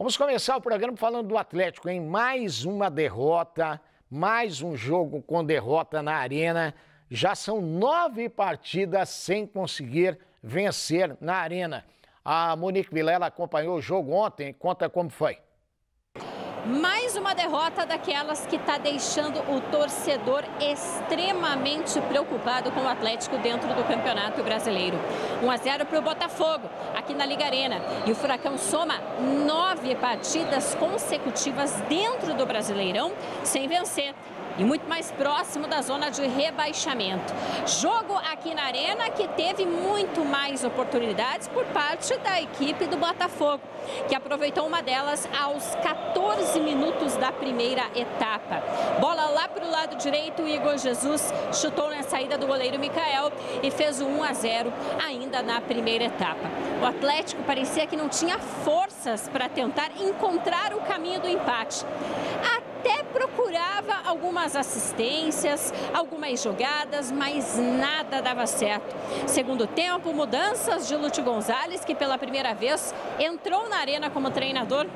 Vamos começar o programa falando do Atlético, hein? Mais uma derrota, mais um jogo com derrota na Arena. Já são nove partidas sem conseguir vencer na Arena. A Monique Vilela acompanhou o jogo ontem. Conta como foi. Mais uma derrota daquelas que está deixando o torcedor extremamente preocupado com o Atlético dentro do Campeonato Brasileiro. 1 a 0 para o Botafogo, aqui na Liga Arena. E o Furacão soma nove partidas consecutivas dentro do Brasileirão sem vencer e muito mais próximo da zona de rebaixamento. Jogo aqui na Arena que teve muito mais oportunidades por parte da equipe do Botafogo, que aproveitou uma delas aos 14 minutos da primeira etapa. Bola lá para o lado direito, o Igor Jesus chutou na saída do goleiro Mikael e fez o 1 a 0 ainda na primeira etapa. O Atlético parecia que não tinha forças para tentar encontrar o caminho do empate. Até até procurava algumas assistências, algumas jogadas, mas nada dava certo. Segundo tempo, mudanças de Lúcio Gonzalez, que pela primeira vez entrou na arena como treinador,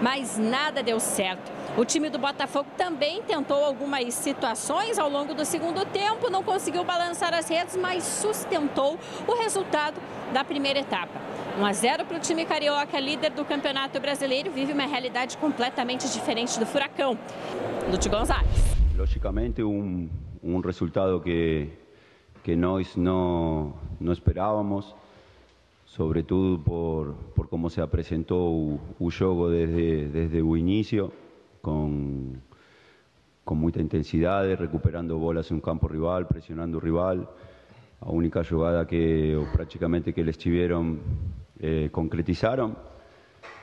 mas nada deu certo. O time do Botafogo também tentou algumas situações ao longo do segundo tempo, não conseguiu balançar as redes, mas sustentou o resultado da primeira etapa. 1 a 0 para o time carioca, líder do Campeonato Brasileiro, vive uma realidade completamente diferente do Furacão. Lute Gonzalez. Logicamente, um, um resultado que, que nós não, não esperávamos, sobretudo por, por como se apresentou o, o jogo desde, desde o início, com, com muita intensidade, recuperando bolas em um campo rival, pressionando o rival. La única jugada que prácticamente que les tiveram eh, concretizaron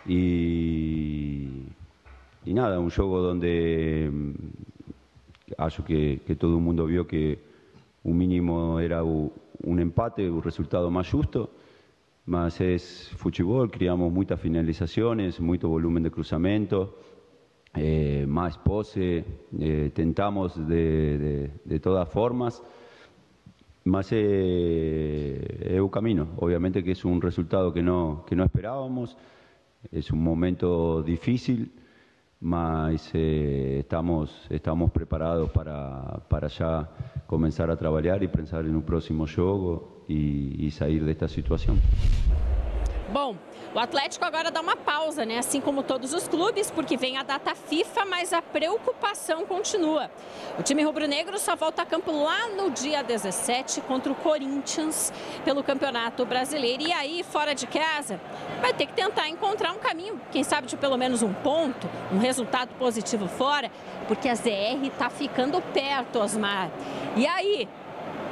y nada, un juego donde mm, acho que, todo el mundo vio que un mínimo era un empate, un resultado más justo, más es fútbol, criamos muchas finalizaciones, mucho volumen de cruzamento, eh, más pose, eh, tentamos de todas formas, más eh, es un camino. Obviamente que es un resultado que no, esperábamos, es un momento difícil, más eh, estamos, preparados para, ya comenzar a trabajar y pensar en un próximo juego y salir de esta situación. Bom, o Atlético agora dá uma pausa, né? Assim como todos os clubes, porque vem a data FIFA, mas a preocupação continua. O time rubro-negro só volta a campo lá no dia 17 contra o Corinthians pelo Campeonato Brasileiro. E aí, fora de casa, vai ter que tentar encontrar um caminho, quem sabe de pelo menos um ponto, um resultado positivo fora, porque a ZR está ficando perto, Osmar. E aí,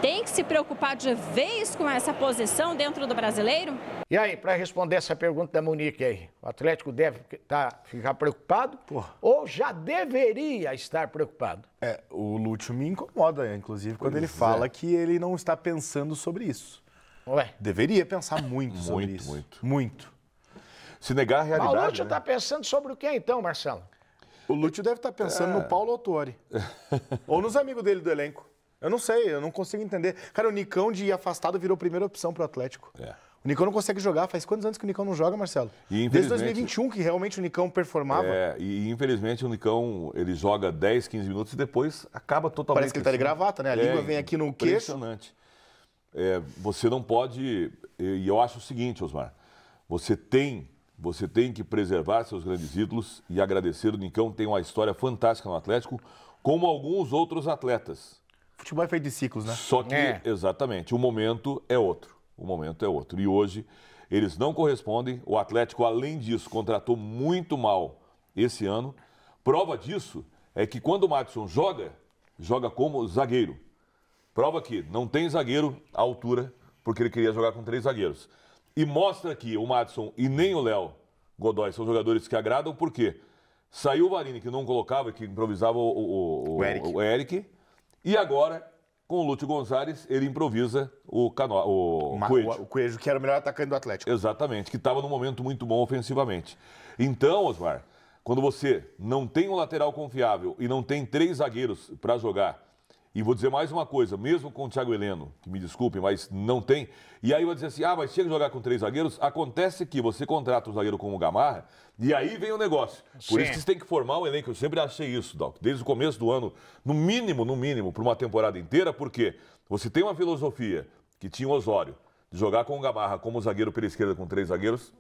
tem que se preocupar de vez com essa posição dentro do brasileiro? E aí, para responder essa pergunta da Monique aí, o Atlético deve tá, ficar preocupado Porra. ou já deveria estar preocupado? É, o Lúcio me incomoda, inclusive, quando pois ele é. fala que ele não está pensando sobre isso. Ué. Deveria pensar muito, sobre muito, isso. Muito, muito. Se negar a realidade. Mas o Lúcio está né? Tá pensando sobre o que então, Marcelo? O Lúcio deve estar tá pensando é... no Paulo Autori. ou nos amigos dele do elenco. Eu não sei, eu não consigo entender. Cara, o Nicão de afastado virou primeira opção pro Atlético. É. O Nicão não consegue jogar. Faz quantos anos que o Nicão não joga, Marcelo? E, Desde 2021 que realmente o Nicão performava. É, e infelizmente o Nicão, ele joga 10, 15 minutos e depois acaba totalmente... Parece que ele está de gravata, né? A é, língua vem aqui no queixo. Impressionante. É, você não pode... E eu acho o seguinte, Osmar. Você tem, você tem que preservar seus grandes ídolos e agradecer. O Nicão tem uma história fantástica no Atlético, como alguns outros atletas futebol é feito de ciclos, né? Só que, é. exatamente, o momento é outro. O momento é outro. E hoje eles não correspondem. O Atlético, além disso, contratou muito mal esse ano. Prova disso é que quando o Madison joga, joga como zagueiro. Prova que não tem zagueiro à altura, porque ele queria jogar com três zagueiros. E mostra que o Madison e nem o Léo Godoy são jogadores que agradam, por quê? Saiu o Varini, que não colocava, que improvisava o, o, o, o Eric. Eric. E agora, com o Lúcio Gonzalez, ele improvisa o, cano... o Ma... Coelho. O Coelho, que era o melhor atacante do Atlético. Exatamente, que estava num momento muito bom ofensivamente. Então, Osmar, quando você não tem um lateral confiável e não tem três zagueiros para jogar e vou dizer mais uma coisa, mesmo com o Thiago Heleno, que me desculpe, mas não tem. E aí vai dizer assim: ah, mas chega a jogar com três zagueiros. Acontece que você contrata um zagueiro como o Gamarra, e aí vem o negócio. Por Sim. isso que você tem que formar um elenco. Eu sempre achei isso, Doc, desde o começo do ano, no mínimo, no mínimo, para uma temporada inteira, porque você tem uma filosofia que tinha o Osório, de jogar com o Gamarra como zagueiro pela esquerda com três zagueiros,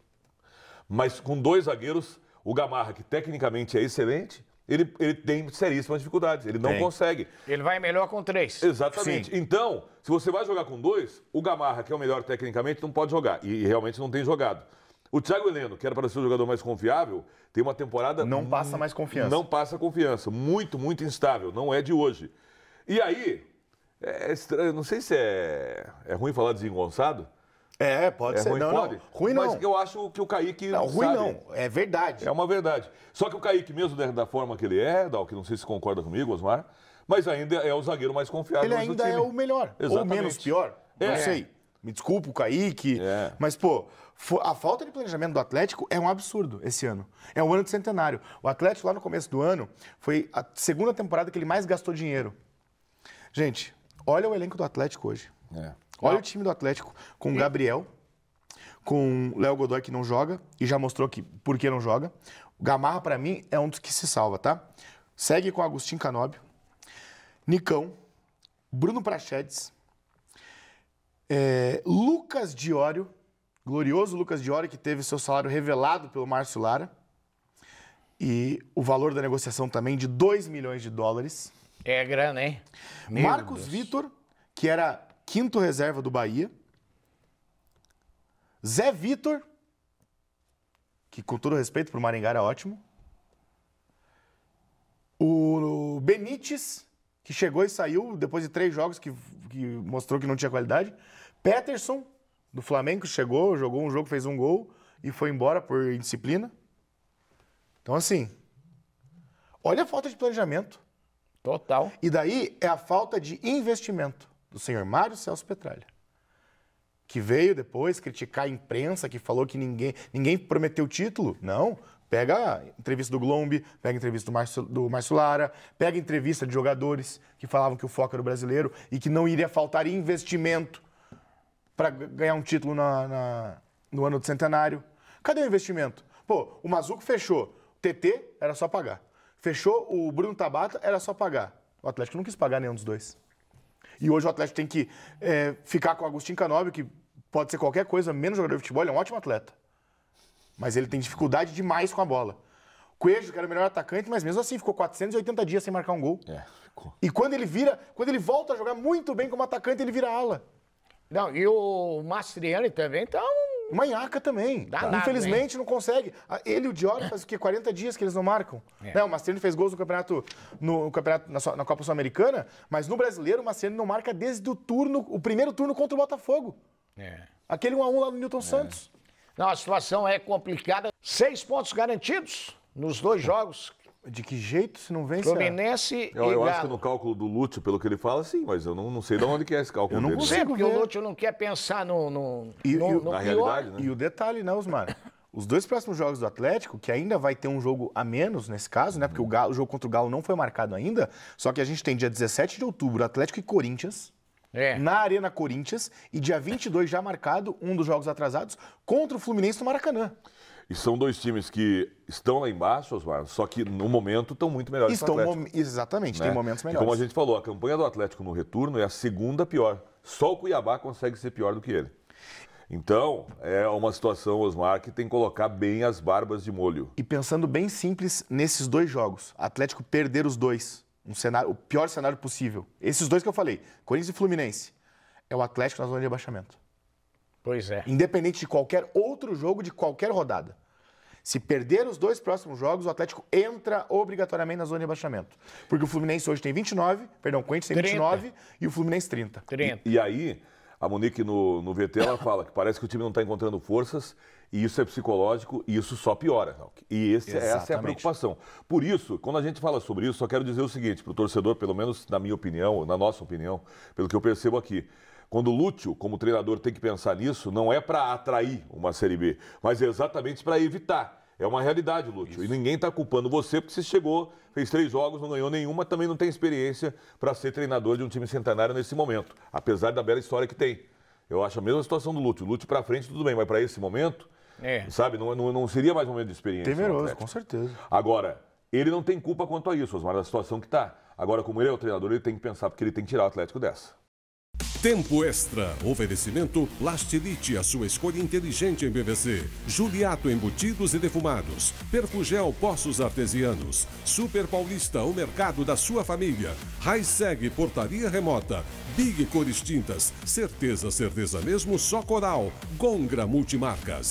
mas com dois zagueiros, o Gamarra, que tecnicamente é excelente, ele, ele tem seríssimas dificuldades. Ele não tem. consegue. Ele vai melhor com três. Exatamente. Sim. Então, se você vai jogar com dois, o Gamarra, que é o melhor tecnicamente, não pode jogar. E, e realmente não tem jogado. O Thiago Heleno, que era para ser o jogador mais confiável, tem uma temporada. Não passa mais confiança. Não passa confiança. Muito, muito instável. Não é de hoje. E aí, é estranho, não sei se é, é ruim falar desengonçado, é, pode é ser. Ruim, não, pode. não. Ruim não. Mas eu acho que o Kaique. Não, ruim sabe. não. É verdade. É uma verdade. Só que o Kaique, mesmo da, forma que ele é, Dal, que não sei se concorda comigo, Osmar, mas ainda é o zagueiro mais confiável. Ele ainda é o melhor. Exatamente. Ou menos pior. É. Não sei. Me desculpa o Kaique. É. Mas, pô, a falta de planejamento do Atlético é um absurdo esse ano. É um ano de centenário. O Atlético, lá no começo do ano, foi a segunda temporada que ele mais gastou dinheiro. Gente, olha o elenco do Atlético hoje. É. Olha o time do Atlético com o Gabriel, com o Léo Godoy que não joga e já mostrou que por que não joga. O Gamarra, para mim, é um dos que se salva, tá? Segue com Agostinho Canóbio, Nicão, Bruno Prachedes, é, Lucas Diório, glorioso Lucas Diório, que teve seu salário revelado pelo Márcio Lara. E o valor da negociação também de 2 milhões de dólares. É grana, hein? Meu Marcos Deus. Vitor, que era quinto reserva do Bahia. Zé Vitor, que com todo respeito para o Maringá é ótimo. O Benítez, que chegou e saiu depois de três jogos que, que mostrou que não tinha qualidade. Peterson, do Flamengo, chegou, jogou um jogo, fez um gol e foi embora por indisciplina. Então, assim, olha a falta de planejamento. Total. E daí é a falta de investimento do senhor Mário Celso Petralha, que veio depois criticar a imprensa, que falou que ninguém, ninguém prometeu título. Não. Pega a entrevista do Glombe, pega a entrevista do Márcio, do Lara, pega a entrevista de jogadores que falavam que o foco era o brasileiro e que não iria faltar investimento para ganhar um título na, na, no ano do centenário. Cadê o investimento? Pô, o Mazuco fechou. O TT era só pagar. Fechou o Bruno Tabata, era só pagar. O Atlético não quis pagar nenhum dos dois. E hoje o Atlético tem que é, ficar com o Agostinho Canobio, que pode ser qualquer coisa, menos jogador de futebol, ele é um ótimo atleta. Mas ele tem dificuldade demais com a bola. Coelho, que era o melhor atacante, mas mesmo assim ficou 480 dias sem marcar um gol. É, e quando ele vira, quando ele volta a jogar muito bem como atacante, ele vira ala. Não, e o Mastriani também tá um Manhaca também. Danado, Infelizmente hein? não consegue. Ah, ele e o Diori faz o quê? 40 dias que eles não marcam. É. Né? O Mastriani fez gols no campeonato, no, campeonato na, na Copa Sul-Americana, mas no brasileiro o Mastriani não marca desde o turno, o primeiro turno contra o Botafogo. É. Aquele 1x1 lá no Newton é. Santos. Não, a situação é complicada. Seis pontos garantidos nos dois jogos de que jeito se não vence? Fluminense eu, e Eu acho que no cálculo do Lúcio, pelo que ele fala, sim, mas eu não, não sei de onde que é esse cálculo eu não dele. Consigo porque ver. o Lúcio não quer pensar no, no, e, no, no na pior. realidade, né? E o detalhe, né, Osmar? Os dois próximos jogos do Atlético, que ainda vai ter um jogo a menos nesse caso, né? Porque o, Galo, o jogo contra o Galo não foi marcado ainda, só que a gente tem dia 17 de outubro, Atlético e Corinthians. É. na Arena Corinthians e dia 22 já marcado um dos jogos atrasados contra o Fluminense no Maracanã. E são dois times que estão lá embaixo, Osmar, só que no momento estão muito melhores estão que o Atlético. Exatamente, né? tem momentos melhores. E como a gente falou, a campanha do Atlético no retorno é a segunda pior. Só o Cuiabá consegue ser pior do que ele. Então, é uma situação, Osmar, que tem que colocar bem as barbas de molho. E pensando bem simples nesses dois jogos, Atlético perder os dois, um cenário, o pior cenário possível. Esses dois que eu falei, Corinthians e Fluminense, é o Atlético na zona de abaixamento. Pois é. Independente de qualquer outro jogo, de qualquer rodada. Se perder os dois próximos jogos, o Atlético entra obrigatoriamente na zona de abaixamento. Porque o Fluminense hoje tem 29, perdão, o Corinthians tem 29 30. e o Fluminense 30. 30. E, e, aí, a Monique no, no VT, ela fala que parece que o time não está encontrando forças e isso é psicológico e isso só piora. E esse, é, essa é a preocupação. Por isso, quando a gente fala sobre isso, só quero dizer o seguinte para o torcedor, pelo menos na minha opinião, na nossa opinião, pelo que eu percebo aqui. Quando o Lúcio, como treinador, tem que pensar nisso, não é para atrair uma Série B, mas é exatamente para evitar. É uma realidade, Lúcio. Isso. E ninguém está culpando você porque você chegou, fez três jogos, não ganhou nenhuma, também não tem experiência para ser treinador de um time centenário nesse momento, apesar da bela história que tem. Eu acho a mesma situação do Lúcio. Lúcio para frente, tudo bem, mas para esse momento, é. sabe, não, não, não, seria mais um momento de experiência. Temeroso, com certeza. Agora, ele não tem culpa quanto a isso, Osmar, da situação que está. Agora, como ele é o treinador, ele tem que pensar porque ele tem que tirar o Atlético dessa. Tempo Extra. Oferecimento Lastilite, a sua escolha inteligente em PVC. Juliato Embutidos e Defumados. Perfugel Poços Artesianos. Super Paulista, o mercado da sua família. Raiseg Portaria Remota. Big Cores Tintas. Certeza, certeza mesmo, só Coral. Gongra Multimarcas.